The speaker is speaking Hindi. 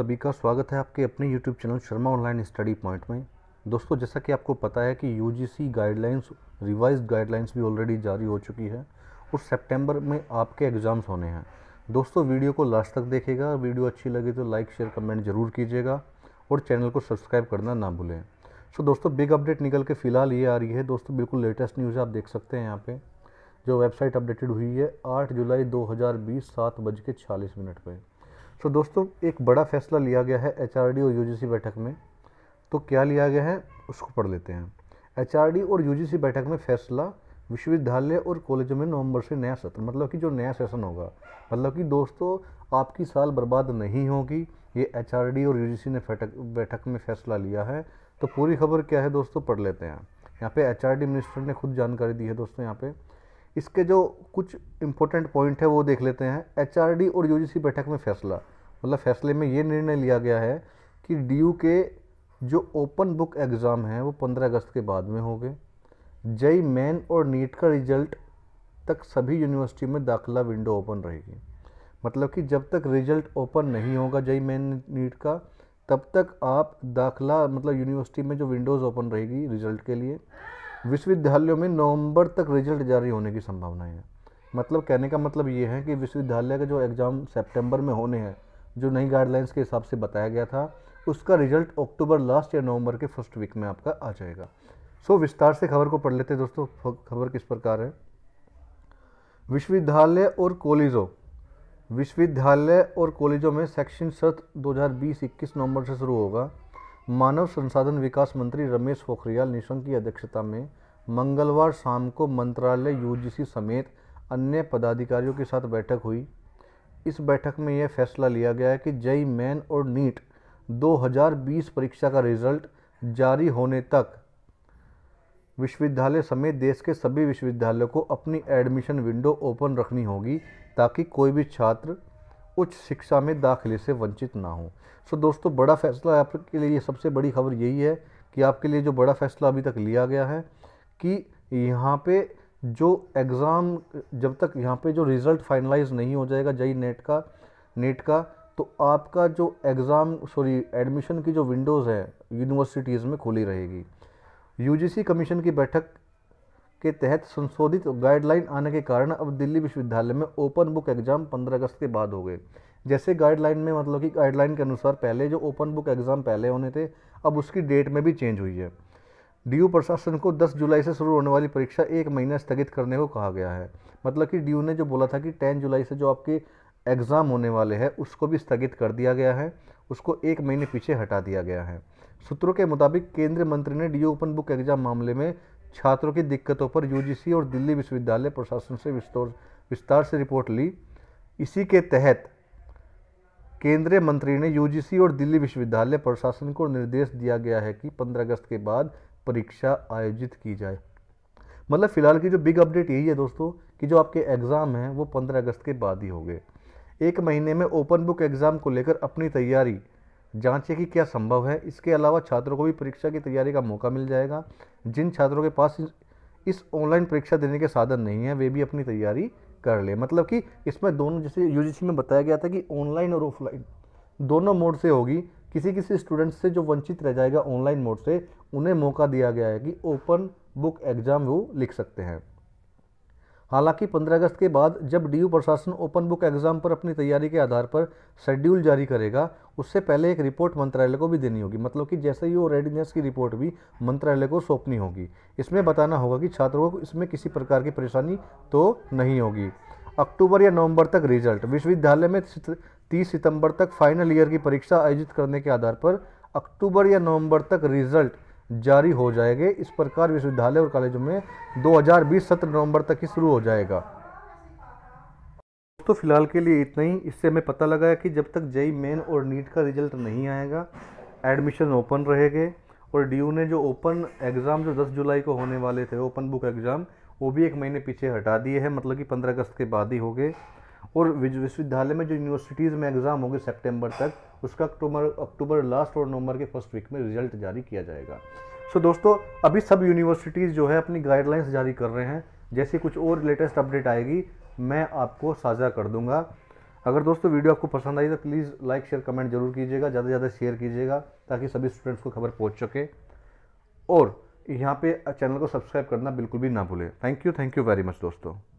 सभी का स्वागत है आपके अपने YouTube channel Sharma online study point में दोस्तों जैसा कि आपको पता है कि सी गाइडलाइंस रिवाइज गाइडलाइंस भी ऑलरेडी जारी हो चुकी है और सितंबर में आपके एग्ज़ाम्स होने हैं दोस्तों वीडियो को लास्ट तक देखेगा वीडियो अच्छी लगी तो लाइक शेयर कमेंट जरूर कीजिएगा और चैनल को सब्सक्राइब करना ना भूलें सो दोस्तों बिग अपडेट निकल के फ़िलहाल ये आ रही है दोस्तों बिल्कुल लेटेस्ट न्यूज़ आप देख सकते हैं यहाँ पर जो वेबसाइट अपडेटेड हुई है आठ जुलाई दो हज़ार बीस सात बज के मिनट पर सो so, दोस्तों एक बड़ा फैसला लिया गया है एच और यू बैठक में तो क्या लिया गया है उसको पढ़ लेते हैं एच और यू बैठक में फैसला विश्वविद्यालय और कॉलेजों में नवंबर से नया सत्र मतलब कि जो नया सेशन होगा मतलब कि दोस्तों आपकी साल बर्बाद नहीं होगी ये एच और यू ने बैठक बैठक में फैसला लिया है तो पूरी खबर क्या है दोस्तों पढ़ लेते हैं यहाँ पे एच मिनिस्टर ने खुद जानकारी दी है दोस्तों यहाँ पर इसके जो कुछ इम्पोर्टेंट पॉइंट है वो देख लेते हैं एच और यू बैठक में फैसला मतलब फैसले में ये निर्णय लिया गया है कि डी के जो ओपन बुक एग्ज़ाम हैं वो 15 अगस्त के बाद में होंगे जई मैन और नीट का रिजल्ट तक सभी यूनिवर्सिटी में दाखिला विंडो ओपन रहेगी मतलब कि जब तक रिजल्ट ओपन नहीं होगा जई मैन नीट का तब तक आप दाखिला मतलब यूनिवर्सिटी में जो विंडोज़ ओपन रहेगी रिजल्ट के लिए विश्वविद्यालयों में नवंबर तक रिजल्ट जारी होने की संभावना है मतलब कहने का मतलब ये है कि विश्वविद्यालय का जो एग्ज़ाम सेप्टेम्बर में होने हैं जो नई गाइडलाइंस के हिसाब से बताया गया था उसका रिजल्ट अक्टूबर लास्ट या नवंबर के फर्स्ट वीक में आपका आ जाएगा सो so, विस्तार से खबर को पढ़ लेते हैं दोस्तों खबर किस प्रकार है विश्वविद्यालय और कॉलेजों विश्वविद्यालय और कॉलेजों में सेक्शन सत्र 2020-21 नवंबर से शुरू होगा मानव संसाधन विकास मंत्री रमेश पोखरियाल निशंक की अध्यक्षता में मंगलवार शाम को मंत्रालय यूजीसी समेत अन्य पदाधिकारियों के साथ बैठक हुई इस बैठक में यह फैसला लिया गया है कि जई मैन और नीट 2020 परीक्षा का रिजल्ट जारी होने तक विश्वविद्यालय समेत देश के सभी विश्वविद्यालयों को अपनी एडमिशन विंडो ओपन रखनी होगी ताकि कोई भी छात्र उच्च शिक्षा में दाखिले से वंचित ना हो सो दोस्तों बड़ा फैसला आपके लिए सबसे बड़ी खबर यही है कि आपके लिए जो बड़ा फैसला अभी तक लिया गया है कि यहाँ पे जो एग्ज़ाम जब तक यहाँ पे जो रिज़ल्ट फाइनलाइज नहीं हो जाएगा जई नेट का नेट का तो आपका जो एग्ज़ाम सॉरी एडमिशन की जो विंडोज़ है यूनिवर्सिटीज़ में खुली रहेगी यूजीसी कमीशन की बैठक के तहत संशोधित गाइडलाइन आने के कारण अब दिल्ली विश्वविद्यालय में ओपन बुक एग्ज़ाम 15 अगस्त के बाद हो गए जैसे गाइडलाइन में मतलब कि गाइडलाइन के अनुसार पहले जो ओपन बुक एग्ज़ाम पहले होने थे अब उसकी डेट में भी चेंज हुई है डी प्रशासन को 10 जुलाई से शुरू होने वाली परीक्षा एक महीना स्थगित करने को कहा गया है मतलब कि डी ने जो बोला था कि टेन जुलाई से जो आपके एग्ज़ाम होने वाले हैं उसको भी स्थगित कर दिया गया है उसको एक महीने पीछे हटा दिया गया है सूत्रों के मुताबिक केंद्रीय मंत्री ने डी ओपन बुक एग्जाम मामले में छात्रों की दिक्कतों पर यूजीसी और दिल्ली विश्वविद्यालय प्रशासन से विस्तार विस्तार से रिपोर्ट ली इसी के तहत केंद्रीय मंत्री ने यूजीसी और दिल्ली विश्वविद्यालय प्रशासन को निर्देश दिया गया है कि 15 अगस्त के बाद परीक्षा आयोजित की जाए मतलब फिलहाल की जो बिग अपडेट यही है दोस्तों कि जो आपके एग्ज़ाम हैं वो 15 अगस्त के बाद ही होंगे एक महीने में ओपन बुक एग्ज़ाम को लेकर अपनी तैयारी जांचें कि क्या संभव है इसके अलावा छात्रों को भी परीक्षा की तैयारी का मौका मिल जाएगा जिन छात्रों के पास इस ऑनलाइन परीक्षा देने के साधन नहीं है वे भी अपनी तैयारी कर ले मतलब कि इसमें दोनों जैसे यूजीसी में बताया गया था कि ऑनलाइन और ऑफलाइन दोनों मोड से होगी किसी किसी स्टूडेंट से जो वंचित रह जाएगा ऑनलाइन मोड से उन्हें मौका दिया गया है कि ओपन बुक एग्ज़ाम वो लिख सकते हैं हालांकि 15 अगस्त के बाद जब डी प्रशासन ओपन बुक एग्ज़ाम पर अपनी तैयारी के आधार पर शेड्यूल जारी करेगा उससे पहले एक रिपोर्ट मंत्रालय को भी देनी होगी मतलब कि जैसे ही वो रेडीनेस की रिपोर्ट भी मंत्रालय को सौंपनी होगी इसमें बताना होगा कि छात्रों को इसमें किसी प्रकार की परेशानी तो नहीं होगी अक्टूबर या नवंबर तक रिजल्ट विश्वविद्यालय में तीस सितंबर तक फाइनल ईयर की परीक्षा आयोजित करने के आधार पर अक्टूबर या नवंबर तक रिजल्ट जारी हो जाएंगे इस प्रकार विश्वविद्यालय और कॉलेजों में 2020 सत्र नवंबर तक ही शुरू हो जाएगा दोस्तों फिलहाल के लिए इतना ही इससे हमें पता लगा कि जब तक जई मेन और नीट का रिजल्ट नहीं आएगा एडमिशन ओपन रहेंगे और डी ने जो ओपन एग्ज़ाम जो 10 जुलाई को होने वाले थे ओपन बुक एग्ज़ाम वो भी एक महीने पीछे हटा दिए हैं मतलब कि 15 अगस्त के बाद ही हो गए और विश्वविद्यालय में जो यूनिवर्सिटीज़ में एग्ज़ाम होंगे सेप्टेम्बर तक उसका अक्टूबर अक्टूबर लास्ट और नवंबर के फर्स्ट वीक में रिजल्ट जारी किया जाएगा सो so, दोस्तों अभी सब यूनिवर्सिटीज़ जो है अपनी गाइडलाइंस जारी कर रहे हैं जैसे कुछ और लेटेस्ट अपडेट आएगी मैं आपको साझा कर दूंगा अगर दोस्तों वीडियो आपको पसंद आई तो प्लीज़ लाइक शेयर कमेंट जरूर कीजिएगा ज़्यादा से ज़्यादा शेयर कीजिएगा ताकि सभी स्टूडेंट्स को खबर पहुँच सके और यहाँ पे चैनल को सब्सक्राइब करना बिल्कुल भी ना भूलें thank you thank you very much दोस्तों